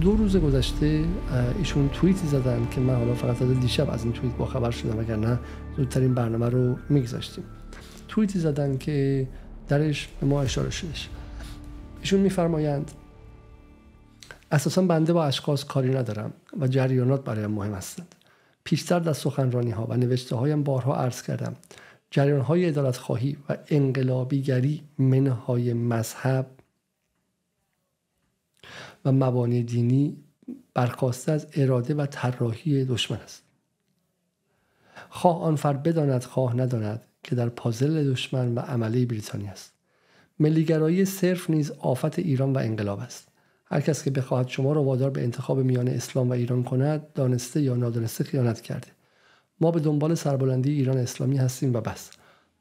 دو روز گذشته ایشون توییتی زدن که من حالا فقط از دیشب از این توییت با خبر شدم اگر نه زودترین برنامه رو میگذاشتیم توییتی زدن که درش به ما اشاره شدش ایشون میفرمایند اساسا بنده با اشخاص کاری ندارم و جریانات برایم مهم هستند پیشتر در سخنرانی ها و نوشته هایم بارها عرض کردم جریان های ادالت خواهی و انقلابیگری منهای مذهب و مبانی دینی برخواسته از اراده و طراحی دشمن است خواه آن فرد بداند خواه نداند که در پازل دشمن و عمله بریتانیا است ملیگرایی صرف نیز آفت ایران و انقلاب است هر کس که بخواهد شما را وادار به انتخاب میان اسلام و ایران کند دانسته یا نادانسته خیانت کرده ما به دنبال سربلندی ایران اسلامی هستیم و بس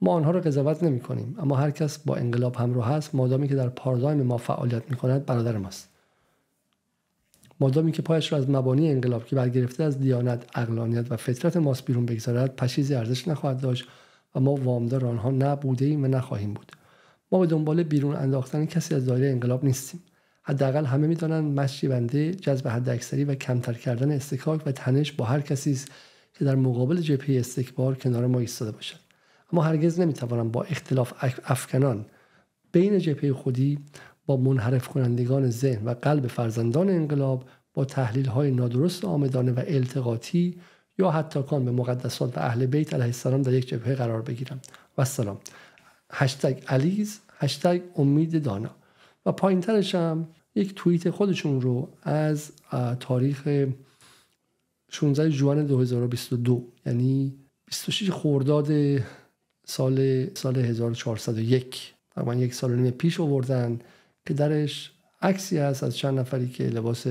ما آنها را قضاوت نمی کنیم اما هر کس با انقلاب همراه است مادامی که در پارادایم ما فعالیت می کند برادر ماست مادامی که پایش را از مبانی انقلاب که برگرفته از دیانت اقلانیت و فطرت ماست بیرون بگذارد پشیزی ارزش نخواهد داشت و ما وامدار آنها نبوده ایم و نخواهیم بود ما به دنبال بیرون انداختن کسی از دایره انقلاب نیستیم حداقل همه میدانند مشی بنده جذب حداکثری و کمتر کردن استکاک و تنش با هر کسی است که در مقابل جبهه استکبار کنار ما ایستاده باشد اما هرگز نمیتوانم با اختلاف افکنان بین جبهه خودی با منحرف کنندگان ذهن و قلب فرزندان انقلاب با تحلیل های نادرست آمدانه و التقاطی یا حتی کان به مقدسات و اهل بیت علیه السلام در یک جبهه قرار بگیرم و سلام هشتگ علیز هشتگ امید دانا و پایینترشم یک توییت خودشون رو از تاریخ 16 جوان 2022 یعنی 26 خورداد سال سال 1401 من یک سال نیم پیش آوردن که درش عکسی هست از چند نفری که لباس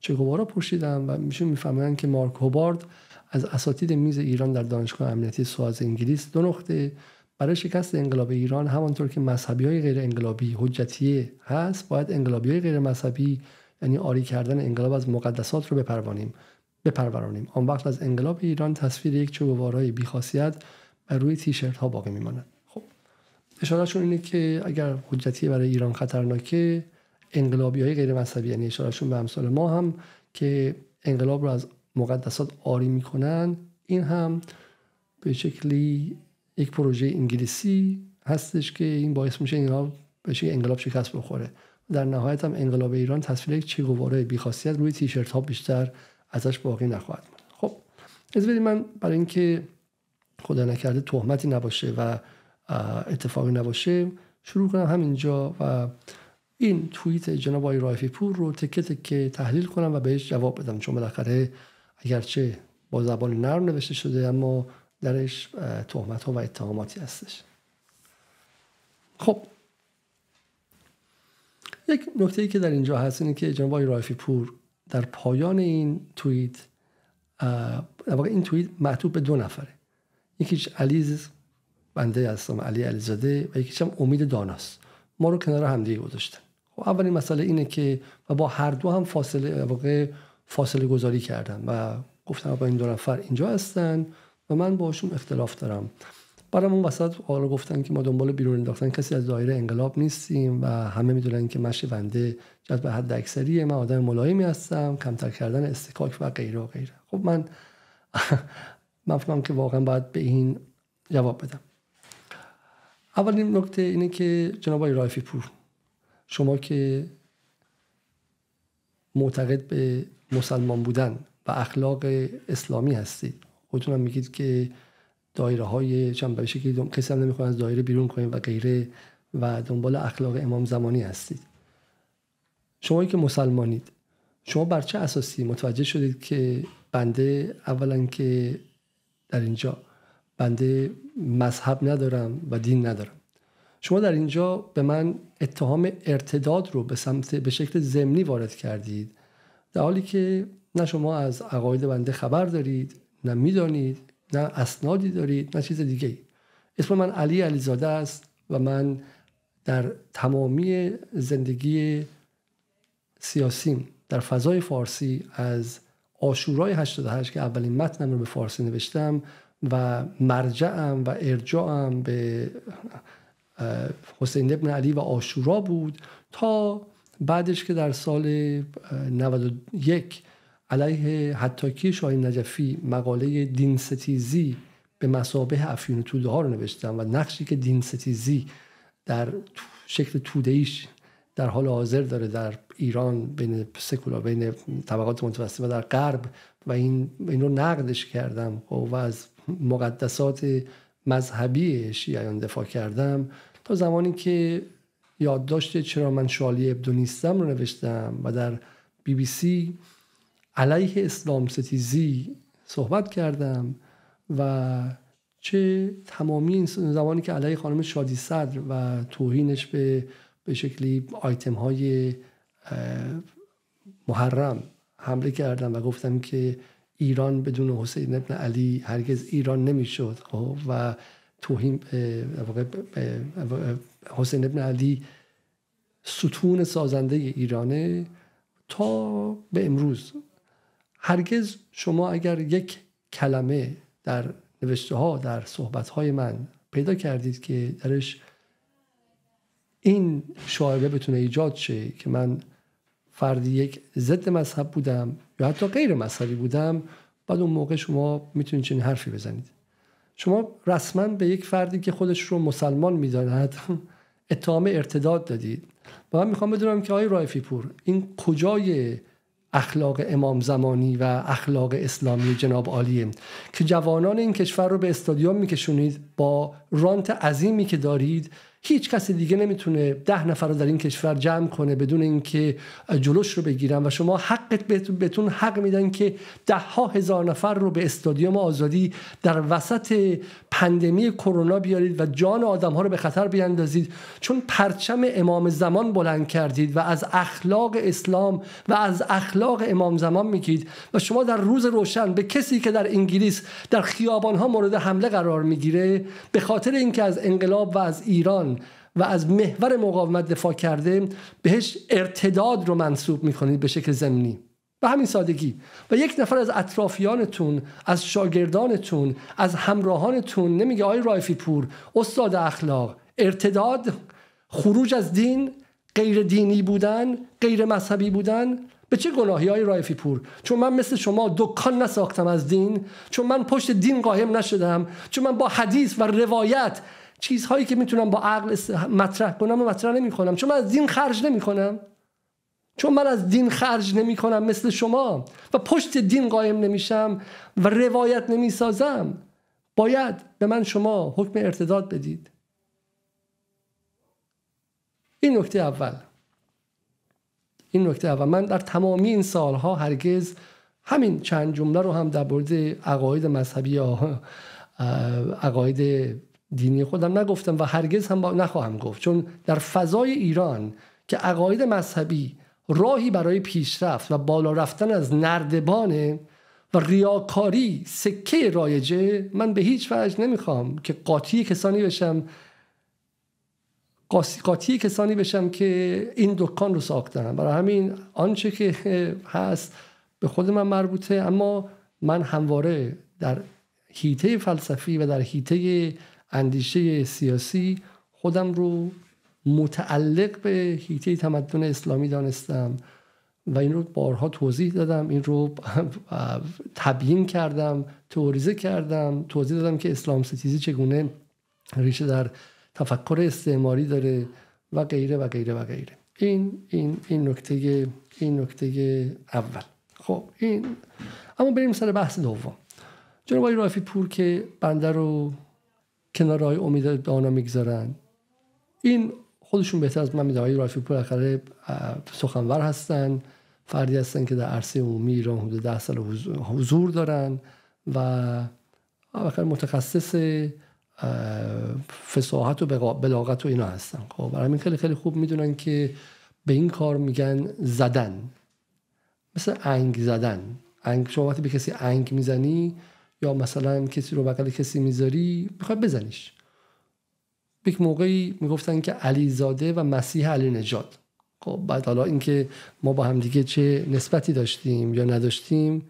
چگوارا پوشیدن و میشون میفهمن که مارک هوبارد از اساتید میز ایران در دانشگاه امنیتی سواز انگلیس دو نقطه برای شکست انقلاب ایران همانطور که مذهبی های غیر انقلابی حجتیه هست باید انقلابی های غیر مذهبی یعنی آری کردن انقلاب از مقدسات رو بپروانیم بپرورانیم آن وقت از انقلاب ایران تصویر یک چوبوارای بیخاصیت بر روی تیشرت ها باقی میماند اشارهشون اینه که اگر حجتی برای ایران خطرناکه انقلابی های غیر مذهبی یعنی اشارهشون به امثال ما هم که انقلاب رو از مقدسات آری میکنن این هم به شکلی یک پروژه انگلیسی هستش که این باعث میشه به بشه انقلاب شکست بخوره در نهایت هم انقلاب ایران تصویر یک چگواره بیخاصیت روی تیشرت ها بیشتر ازش باقی نخواهد خب از من برای اینکه خدا نکرده تهمتی نباشه و اتفاقی نباشه شروع کنم همینجا و این توییت جناب رایفی پور رو تکه تکه تحلیل کنم و بهش جواب بدم چون بالاخره اگرچه با زبان نرم نوشته شده اما درش تهمت ها و اتهاماتی هستش خب یک نکته ای که در اینجا هست اینه که جناب آقای رایفی پور در پایان این توییت این توییت معطوف به دو نفره یکیش علیز بنده هستم علی علیزاده و یکیشم امید داناست ما رو کنار دیگه گذاشتن خب اولین مسئله اینه که و با هر دو هم فاصله واقع فاصله گذاری کردن و گفتم با این دو نفر اینجا هستن و من باشون اختلاف دارم برام اون وسط حالا گفتن که ما دنبال بیرون انداختن کسی از دایره انقلاب نیستیم و همه میدونن که مشی بنده جد به حد اکثریه من آدم ملایمی هستم کمتر کردن استکاک و غیره و غیره خب من من که واقعا باید به این جواب بدم اولین نکته اینه که جناب آقای رایفی پور شما که معتقد به مسلمان بودن و اخلاق اسلامی هستید خودتون هم میگید که دایره های چند که که کسی هم از دایره بیرون کنید و غیره و دنبال اخلاق امام زمانی هستید شما که مسلمانید شما بر چه اساسی متوجه شدید که بنده اولا که در اینجا بنده مذهب ندارم و دین ندارم شما در اینجا به من اتهام ارتداد رو به سمت به شکل زمینی وارد کردید در حالی که نه شما از عقاید بنده خبر دارید نه میدانید نه اسنادی دارید نه چیز دیگه اسم من علی علیزاده است و من در تمامی زندگی سیاسیم در فضای فارسی از آشورای 88 که اولین متنم رو به فارسی نوشتم و مرجعم و ارجاعم به حسین ابن علی و آشورا بود تا بعدش که در سال 91 علیه حتاکی شاهین نجفی مقاله دین ستیزی به مسابه افیون توده ها رو نوشتم و نقشی که دین ستیزی در شکل توده ایش در حال حاضر داره در ایران بین سکولا بین طبقات متوسطه و در غرب و این, این رو نقدش کردم خب، و از مقدسات مذهبی شیعیان دفاع کردم تا زمانی که یادداشت چرا من شالی ابدو نیستم رو نوشتم و در بی بی سی علیه اسلام ستیزی صحبت کردم و چه تمامی این زمانی که علیه خانم شادی صدر و توهینش به به شکلی آیتم های محرم حمله کردم و گفتم که ایران بدون حسین ابن علی هرگز ایران نمیشد خب و توهین حسین ابن علی ستون سازنده ایرانه تا به امروز هرگز شما اگر یک کلمه در نوشته ها در صحبت های من پیدا کردید که درش این شاعبه بتونه ایجاد شه که من فردی یک ضد مذهب بودم یا حتی غیر مذهبی بودم بعد اون موقع شما میتونید چنین حرفی بزنید شما رسما به یک فردی که خودش رو مسلمان میداند اتهام ارتداد دادید و من میخوام بدونم که آقای رایفی پور این کجای اخلاق امام زمانی و اخلاق اسلامی جناب عالیه که جوانان این کشور رو به استادیوم میکشونید با رانت عظیمی که دارید هیچ کس دیگه نمیتونه ده نفر رو در این کشور جمع کنه بدون اینکه جلوش رو بگیرن و شما حقت بهتون حق میدن که ده ها هزار نفر رو به استادیوم آزادی در وسط پندمی کرونا بیارید و جان آدم ها رو به خطر بیاندازید چون پرچم امام زمان بلند کردید و از اخلاق اسلام و از اخلاق اخلاق امام زمان میگید و شما در روز روشن به کسی که در انگلیس در خیابانها مورد حمله قرار میگیره به خاطر اینکه از انقلاب و از ایران و از محور مقاومت دفاع کرده بهش ارتداد رو منصوب میکنید به شکل زمینی به همین سادگی و یک نفر از اطرافیانتون از شاگردانتون از همراهانتون نمیگه آی رایفی پور استاد اخلاق ارتداد خروج از دین غیر دینی بودن غیر مذهبی بودن به چه گناهی های رایفی پور چون من مثل شما دکان نساختم از دین چون من پشت دین قایم نشدم چون من با حدیث و روایت چیزهایی که میتونم با عقل مطرح کنم و مطرح نمی کنم چون من از دین خرج نمی کنم چون من از دین خرج نمی کنم مثل شما و پشت دین قایم نمیشم و روایت نمی سازم باید به من شما حکم ارتداد بدید این نکته اول این نکته اول من در تمامی این سالها هرگز همین چند جمله رو هم در مورد عقاید مذهبی یا عقاید دینی خودم نگفتم و هرگز هم نخواهم گفت چون در فضای ایران که عقاید مذهبی راهی برای پیشرفت و بالا رفتن از نردبانه و ریاکاری سکه رایجه من به هیچ وجه نمیخوام که قاطی کسانی بشم قاطی کسانی بشم که این دکان رو ساختن برای همین آنچه که هست به خود من مربوطه اما من همواره در هیته فلسفی و در هیته اندیشه سیاسی خودم رو متعلق به هیته تمدن اسلامی دانستم و این رو بارها توضیح دادم این رو تبیین کردم توریزه کردم توضیح دادم که اسلام ستیزی چگونه ریشه در تفکر استعماری داره و غیره و غیره و غیره این این این نکته این نکته اول خب این اما بریم سر بحث دوم جناب آقای رافی پور که بنده رو کنار های امید دانا میگذارن این خودشون بهتر از من میدونن آقای رافی پور اخره سخنور هستن فردی هستن که در عرصه عمومی ایران حدود ده سال حضور دارن و آخر متخصص فساحت و بلاغت و اینا هستن خب برای همین خیلی خیلی خوب میدونن که به این کار میگن زدن مثل انگ زدن انگ شما وقتی به کسی انگ میزنی یا مثلا کسی رو بغل کسی میذاری میخوای بزنیش یک موقعی میگفتن که علیزاده و مسیح علی نجات. خب بعد حالا اینکه ما با همدیگه چه نسبتی داشتیم یا نداشتیم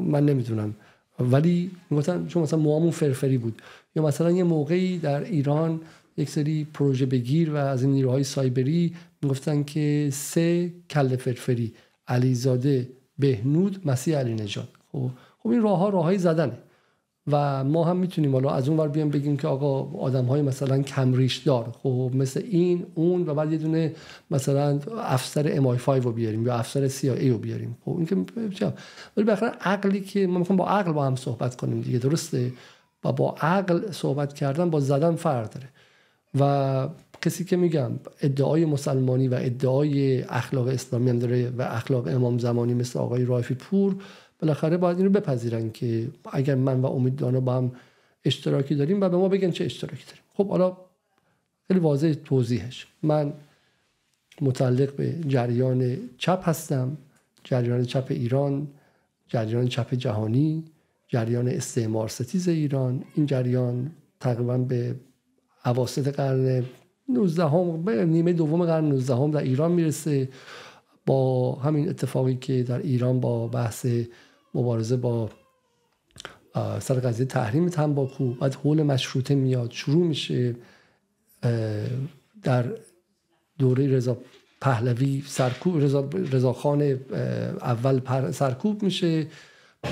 من نمیدونم ولی میگفتن چون مثلا موامون فرفری بود یا مثلا یه موقعی در ایران یک سری پروژه بگیر و از این نیروهای سایبری میگفتن که سه کل فرفری علیزاده بهنود مسیح علی نجات خب خب این راه ها راه های زدنه و ما هم میتونیم حالا از اون ور بیام بگیم که آقا آدم های مثلا کمریش دار خب مثل این اون و بعد یه دونه مثلا افسر ام 5 رو بیاریم یا افسر سی رو بیاریم خب این که ولی عقلی که ما میخوام با عقل با هم صحبت کنیم دیگه درسته و با عقل صحبت کردن با زدن فرق داره و کسی که میگم ادعای مسلمانی و ادعای اخلاق اسلامی هم داره و اخلاق امام زمانی مثل آقای رایفی پور بالاخره باید این رو بپذیرن که اگر من و امید دانا با هم اشتراکی داریم و به ما بگن چه اشتراکی داریم خب حالا خیلی واضح توضیحش من متعلق به جریان چپ هستم جریان چپ ایران جریان چپ جهانی جریان استعمار ستیز ایران این جریان تقریبا به عواست قرن 19 هم به نیمه دوم قرن 19 هم در ایران میرسه با همین اتفاقی که در ایران با بحث مبارزه با سر قضیه تحریم تنباکو بعد حول مشروطه میاد شروع میشه در دوره رضا پهلوی سرکوب اول سرکوب میشه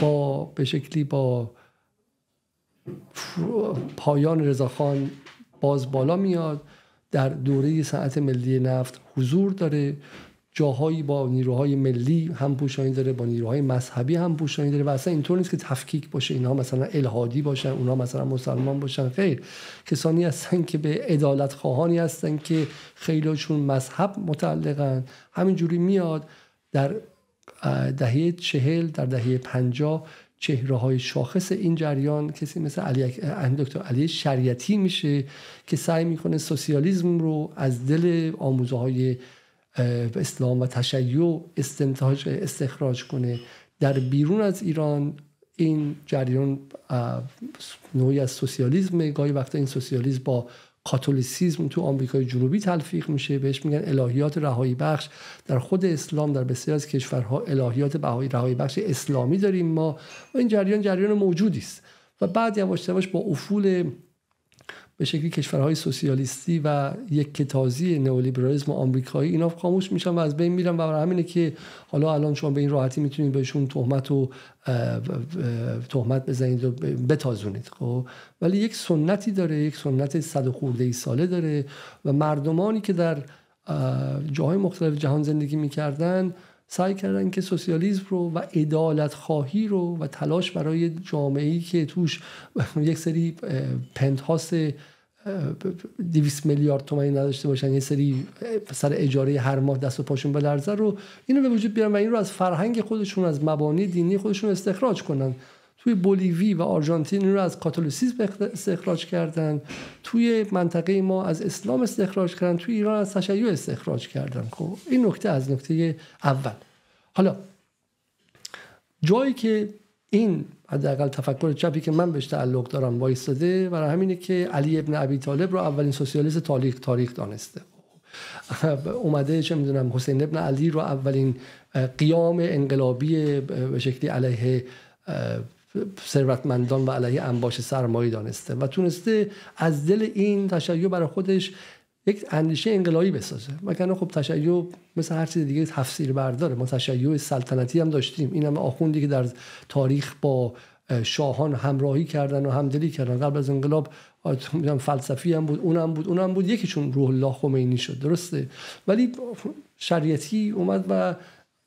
با به شکلی با پایان رضاخان باز بالا میاد در دوره ساعت ملی نفت حضور داره جاهایی با نیروهای ملی هم پوشانی داره با نیروهای مذهبی هم پوشانی داره و اصلا اینطور نیست که تفکیک باشه اینها مثلا الهادی باشن اونها مثلا مسلمان باشن خیر کسانی هستن که به عدالت خواهانی هستن که خیلیشون مذهب متعلقن همینجوری میاد در دهه چهل در دهه پنجاه چهره های شاخص این جریان کسی مثل علی دکتر علی شریعتی میشه که سعی میکنه سوسیالیزم رو از دل آموزه های اسلام و تشیع استنتاج استخراج کنه در بیرون از ایران این جریان نوعی از سوسیالیزم گاهی وقتا این سوسیالیزم با کاتولیسیزم تو آمریکای جنوبی تلفیق میشه بهش میگن الهیات رهایی بخش در خود اسلام در بسیاری از کشورها الهیات بهایی رهایی بخش اسلامی داریم ما و این جریان جریان موجودی است و بعد یواش یواش با افول به شکلی کشورهای سوسیالیستی و یک کتازی نئولیبرالیسم آمریکایی اینا خاموش میشن و از بین میرن و برای همینه که حالا الان شما به این راحتی میتونید بهشون تهمت و تهمت بزنید و بتازونید خب ولی یک سنتی داره یک سنت صد خورده ای ساله داره و مردمانی که در جاهای مختلف جهان زندگی میکردن سعی کردن که سوسیالیزم رو و ادالت خواهی رو و تلاش برای جامعه‌ای که توش یک سری پنتهاس 200 میلیارد تومانی نداشته باشن یه سری سر اجاره هر ماه دست و پاشون بلرزه رو اینو به وجود بیارن و این رو از فرهنگ خودشون از مبانی دینی خودشون استخراج کنن توی بولیوی و آرژانتین رو از کاتولیسیسم استخراج کردن توی منطقه ما از اسلام استخراج کردن توی ایران از تشیع استخراج کردن خب این نکته از نکته اول حالا جایی که این حداقل تفکر چپی که من بهش تعلق دارم وایستاده برای همینه که علی ابن ابی طالب رو اولین سوسیالیست تاریخ تاریخ دانسته خب، اومده چه میدونم حسین ابن علی رو اولین قیام انقلابی به شکلی علیه ثروتمندان و علیه انباش سرمایه دانسته و تونسته از دل این تشیع برای خودش یک اندیشه انقلابی بسازه وگرنه خب تشیع مثل هر چیز دیگه تفسیر برداره ما تشیع سلطنتی هم داشتیم این هم آخوندی که در تاریخ با شاهان همراهی کردن و همدلی کردن قبل از انقلاب فلسفی هم بود اونم بود اونم بود یکیشون روح الله خمینی شد درسته ولی شریعتی اومد و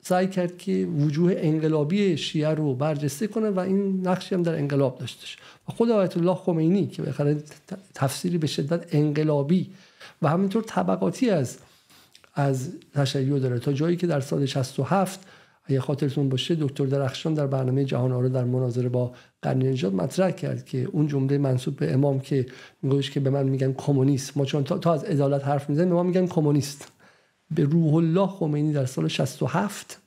سعی کرد که وجوه انقلابی شیعه رو برجسته کنه و این نقشی هم در انقلاب داشتش و خود آیت الله خمینی که بالاخره تفسیری به شدت انقلابی و همینطور طبقاتی از از تشیع داره تا جایی که در سال 67 اگه خاطرتون باشه دکتر درخشان در برنامه جهان آرا در مناظره با قرنینژاد مطرح کرد که اون جمله منصوب به امام که میگوش که به من میگن کمونیست ما چون تا, از عدالت حرف میزنیم به ما میگن کمونیست به روح الله خمینی در سال 67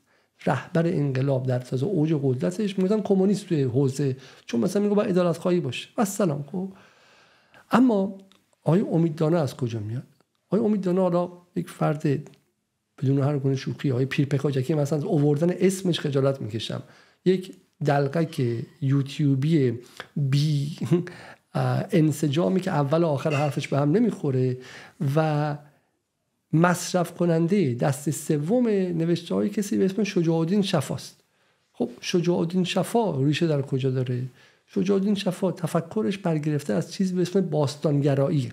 رهبر انقلاب در تازه اوج قدرتش میگفتن کمونیست توی حوزه چون مثلا میگه باید عدالت خواهی باشه و سلام اما آیا دانه از کجا میاد آیا دانه حالا یک فرد بدون هر گونه شوخی های پیرپکاجکی مثلا اووردن اسمش خجالت میکشم یک که یوتیوبی بی انسجامی که اول و آخر حرفش به هم نمیخوره و مصرف کننده دست سوم نوشته های کسی به اسم شجاعدین شفاست خب شجاعدین شفا ریشه در کجا داره شجاعدین شفا تفکرش برگرفته از چیز به اسم باستانگرایی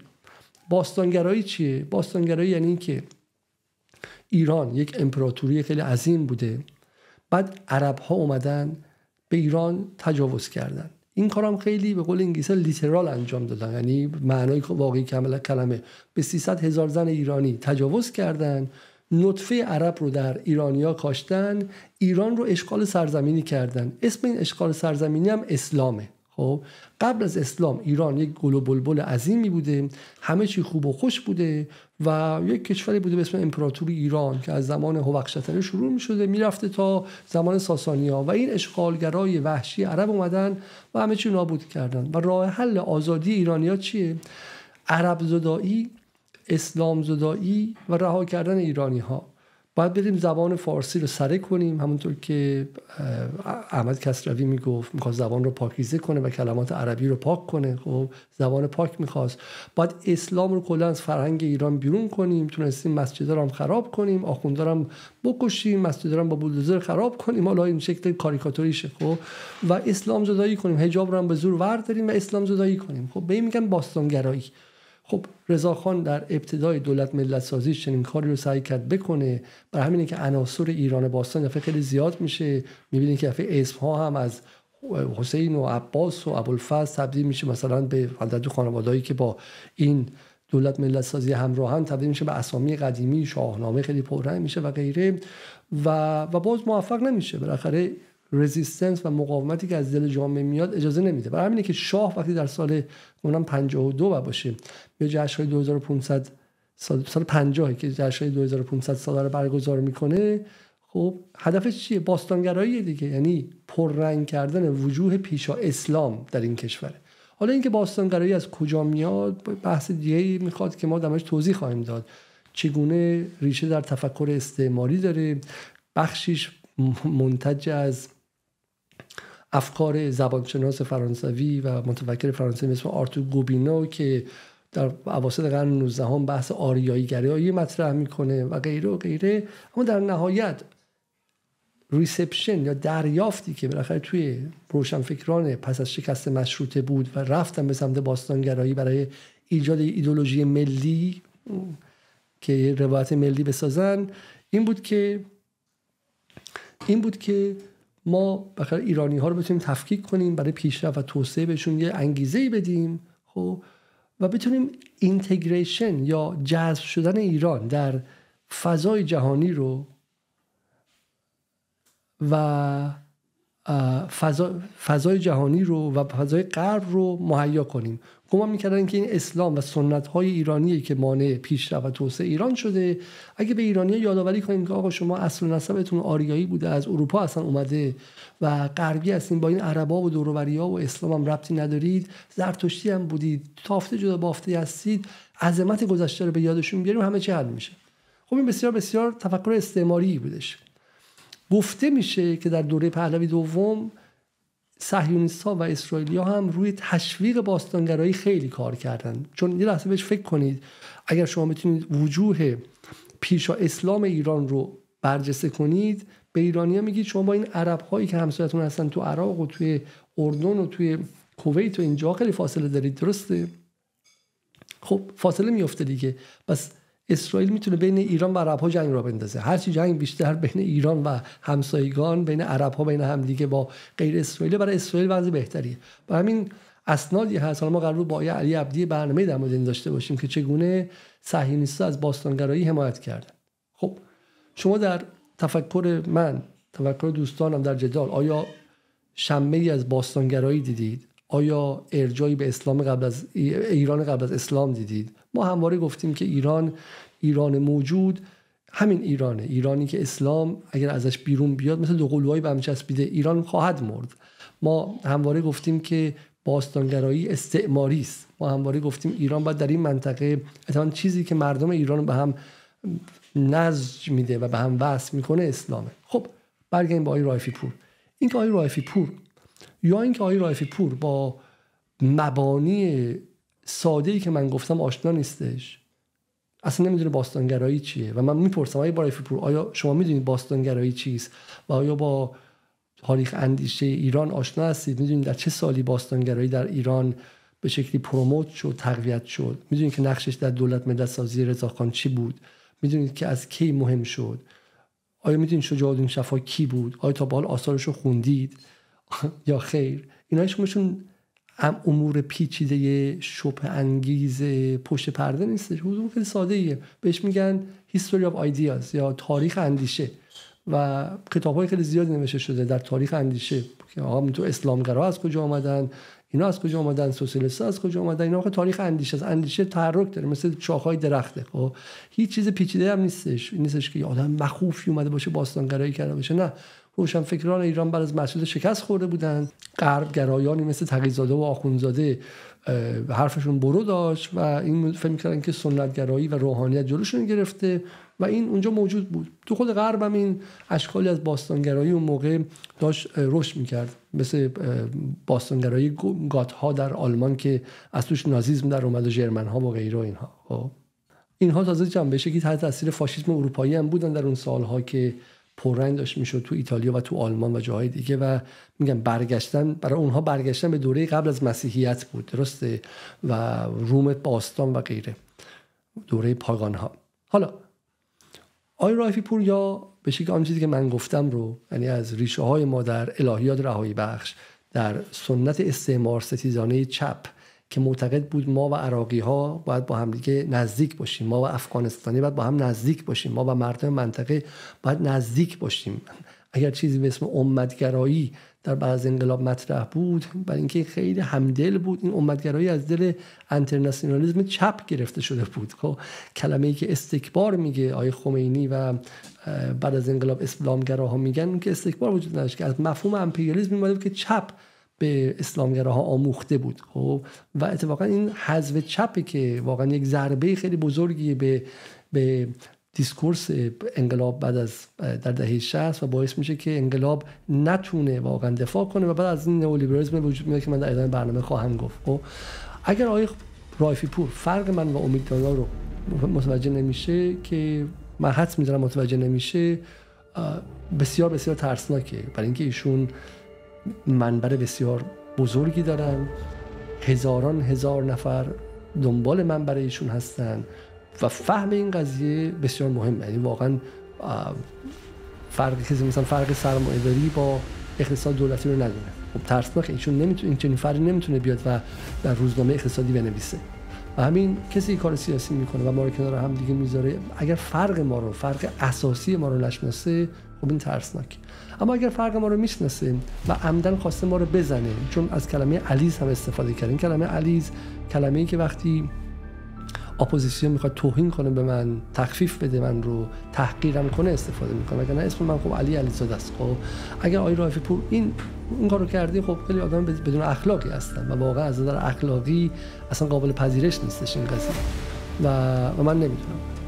باستانگرایی چیه باستانگرایی یعنی اینکه ایران یک امپراتوری خیلی عظیم بوده بعد عرب ها اومدن به ایران تجاوز کردند این کارم خیلی به قول انگلیسی لیترال انجام دادن یعنی معنای واقعی کامل کلمه به 300 هزار زن ایرانی تجاوز کردن نطفه عرب رو در ایرانیا کاشتن ایران رو اشغال سرزمینی کردن اسم این اشغال سرزمینی هم اسلامه خب قبل از اسلام ایران یک گل و بلبل عظیمی بوده همه چی خوب و خوش بوده و یک کشوری بوده به اسم امپراتوری ایران که از زمان هوخشتره شروع می شده میرفته تا زمان ساسانیا و این اشغالگرای وحشی عرب اومدن و همه چی نابود کردن و راه حل آزادی ایرانیا چیه عرب زدایی اسلام زدایی و رها کردن ایرانی ها باید بریم زبان فارسی رو سره کنیم همونطور که احمد کسروی میگفت میخواست زبان رو پاکیزه کنه و کلمات عربی رو پاک کنه خب زبان پاک میخواست باید اسلام رو کلا از فرهنگ ایران بیرون کنیم تونستیم مسجد رو هم خراب کنیم رو هم بکشیم مسجد رو هم با بولدوزر خراب کنیم حالا این شکل شه خب و اسلام زدایی کنیم حجاب رو هم به زور ورداریم و اسلام زدایی کنیم خب به میگن باستانگرایی خب خان در ابتدای دولت ملت سازی چنین کاری رو سعی کرد بکنه برای همینه که عناصر ایران باستان دفعه خیلی زیاد میشه میبینید که دفعه اسم ها هم از حسین و عباس و ابوالفضل تبدیل میشه مثلا به عدد خانوادهایی که با این دولت ملت سازی همراهن تبدیل میشه به اسامی قدیمی شاهنامه خیلی پررنگ میشه و غیره و و باز موفق نمیشه بالاخره رزیستنس و مقاومتی که از دل جامعه میاد اجازه نمیده برای همینه که شاه وقتی در سال اونم 52 و باشه به جشن 2500 سال, سال 50 که جشن 2500 ساله رو برگزار میکنه خب هدفش چیه باستانگرایی دیگه یعنی پررنگ کردن وجوه پیشا اسلام در این کشوره حالا اینکه باستانگرایی از کجا میاد بحث دیگه میخواد که ما دمش توضیح خواهیم داد چگونه ریشه در تفکر استعماری داره بخشیش منتج از افکار زبانشناس فرانسوی و متفکر فرانسوی مثل آرتو گوبینو که در عواسط قرن 19 هم بحث آریاییگرایی مطرح میکنه و غیره و غیره اما در نهایت ریسپشن یا دریافتی که بالاخره توی روشنفکران پس از شکست مشروطه بود و رفتن به سمت باستانگرایی برای ایجاد ایدولوژی ملی که روایت ملی بسازن این بود که این بود که ما بخیر ایرانی ها رو بتونیم تفکیک کنیم برای پیشرفت و توسعه بهشون یه انگیزه ای بدیم خب و بتونیم اینتگریشن یا جذب شدن ایران در فضای جهانی رو و فضا، فضای جهانی رو و فضای غرب رو مهیا کنیم گمان میکردن که این اسلام و سنت های ایرانی که مانع پیشرفت و توسعه ایران شده اگه به ایرانی یادآوری کنیم که آقا شما اصل نسبتون آریایی بوده از اروپا اصلا اومده و غربی هستین با این عربا و ها و اسلام هم ربطی ندارید زرتشتی هم بودید تافته جدا بافته هستید عظمت گذشته رو به یادشون بیاریم همه چی حل میشه خب این بسیار بسیار تفکر استعماری بودش گفته میشه که در دوره پهلوی دوم سهیونیست و اسرائیلیا هم روی تشویق باستانگرایی خیلی کار کردن چون یه لحظه بهش فکر کنید اگر شما میتونید وجوه پیشا اسلام ایران رو برجسته کنید به ایرانیا میگید شما با این عرب هایی که همسایتون هستن تو عراق و توی اردن و توی کویت و اینجا خیلی فاصله دارید درسته خب فاصله میفته دیگه بس اسرائیل میتونه بین ایران و عرب ها جنگ را بندازه هرچی جنگ بیشتر بین ایران و همسایگان بین عرب ها بین دیگه با غیر اسرائیل برای اسرائیل وضع بهتریه و همین اسنادی هست حالا ما قرار با علی عبدی برنامه در مورد داشته باشیم که چگونه صهیونیست‌ها از باستانگرایی حمایت کردن خب شما در تفکر من تفکر دوستانم در جدال آیا شمه ای از باستانگرایی دیدید آیا ارجایی به اسلام قبل از ایران قبل از اسلام دیدید ما همواره گفتیم که ایران ایران موجود همین ایرانه ایرانی که اسلام اگر ازش بیرون بیاد مثل دو قلوهای به هم چسبیده ایران خواهد مرد ما همواره گفتیم که باستانگرایی استعماری است ما همواره گفتیم ایران باید در این منطقه اتفاقا چیزی که مردم ایران به هم نزج میده و به هم وصل میکنه اسلامه خب برگردیم به آقای رایفی پور این رایفی پور یا اینکه آقای رایفی پور با مبانی ساده ای که من گفتم آشنا نیستش اصلا نمیدونه باستانگرایی چیه و من میپرسم آقای رایفی پور آیا شما میدونید باستانگرایی چیست و آیا با تاریخ اندیشه ایران آشنا هستید میدونید در چه سالی باستانگرایی در ایران به شکلی پروموت شد تقویت شد میدونید که نقشش در دولت ملت سازی رضاخان چی بود میدونید که از کی مهم شد آیا میدونید شجاع الدین شفا کی بود آیا تا به آثارش رو خوندید یا خیر اینا هیچکدومشون هم امور پیچیده شپ انگیز پشت پرده نیستش حضور خیلی ساده ایه بهش میگن هیستوری اف آیدیاز یا تاریخ اندیشه و کتاب های خیلی زیادی نوشته شده در تاریخ اندیشه که آقا تو اسلام گرا از کجا آمدن اینا از کجا آمدن سوسیالیست از کجا آمدن اینا تاریخ اندیشه از اندیشه تحرک داره مثل شاخهای درخته خب هیچ چیز پیچیده هم نیستش نیستش که آدم مخوفی اومده باشه گرایی کرده باشه نه روشنفکران ایران بعد از مسعود شکست خورده بودند غرب گرایانی مثل تقیزاده و آخونزاده حرفشون برو داشت و این فکر میکردن که سنتگرایی و روحانیت جلوشون گرفته و این اونجا موجود بود تو خود غرب هم این اشکالی از باستانگرایی اون موقع داشت رشد میکرد مثل باستانگرایی گات ها در آلمان که از توش نازیزم در اومد و جرمن ها و غیره اینها خب، اینها تازه جنبه که تحت تاثیر فاشیسم اروپایی هم بودن در اون سالها که پررنگ داشت میشد تو ایتالیا و تو آلمان و جاهای دیگه و میگم برگشتن برای اونها برگشتن به دوره قبل از مسیحیت بود درسته و روم باستان و غیره دوره پاگان ها حالا آی رایفی پور یا به شکل آن چیزی که من گفتم رو یعنی از ریشه های ما در الهیات رهایی بخش در سنت استعمار ستیزانه چپ که معتقد بود ما و عراقی ها باید با دیگه نزدیک باشیم ما و افغانستانی باید با هم نزدیک باشیم ما و مردم منطقه باید نزدیک باشیم اگر چیزی به اسم امتگرایی در بعض از انقلاب مطرح بود برای اینکه خیلی همدل بود این امتگرایی از دل انترناسیونالیزم چپ گرفته شده بود که خب، کلمه ای که استکبار میگه آیه خمینی و بعد از انقلاب اسلامگراها میگن که استکبار وجود نداشت که از مفهوم امپریالیسم میماده که چپ به اسلامگراها آموخته بود خب و اتفاقا این حذف چپه که واقعا یک ضربه خیلی بزرگی به به دیسکورس انقلاب بعد از در دهه 60 و باعث میشه که انقلاب نتونه واقعا دفاع کنه و بعد از این نئولیبرالیسم وجود میاد که من در ادامه برنامه خواهم گفت خب اگر آقای رایفی پور فرق من و امید دانا رو متوجه نمیشه که من حدس میزنم متوجه نمیشه بسیار بسیار ترسناکه برای اینکه ایشون منبر بسیار بزرگی دارن هزاران هزار نفر دنبال منبر ایشون هستن و فهم این قضیه بسیار مهمه یعنی واقعا فرق کسی مثلا فرق سرمایه‌داری با اقتصاد دولتی رو ندونه خب ترسناک ایشون نمیتونه این چنین فرقی نمیتونه بیاد و در روزنامه اقتصادی بنویسه و همین کسی کار سیاسی میکنه و ما رو کنار هم دیگه میذاره اگر فرق ما رو فرق اساسی ما رو نشناسه خب این ترسناک اما اگر فرق ما رو میشناسیم و عمدن خواسته ما رو بزنه چون از کلمه علیز هم استفاده کردیم کلمه علیز کلمه ای که وقتی اپوزیسیون میخواد توهین کنه به من تخفیف بده من رو تحقیرم کنه استفاده میکنه اگر نه اسم من خب علی علیزاده است خب اگر آقای رافی پور این این کارو کردی خب خیلی آدم بدون اخلاقی هستن و واقعا از نظر اخلاقی اصلا قابل پذیرش نیستش این قضیه و, و من نمیدونم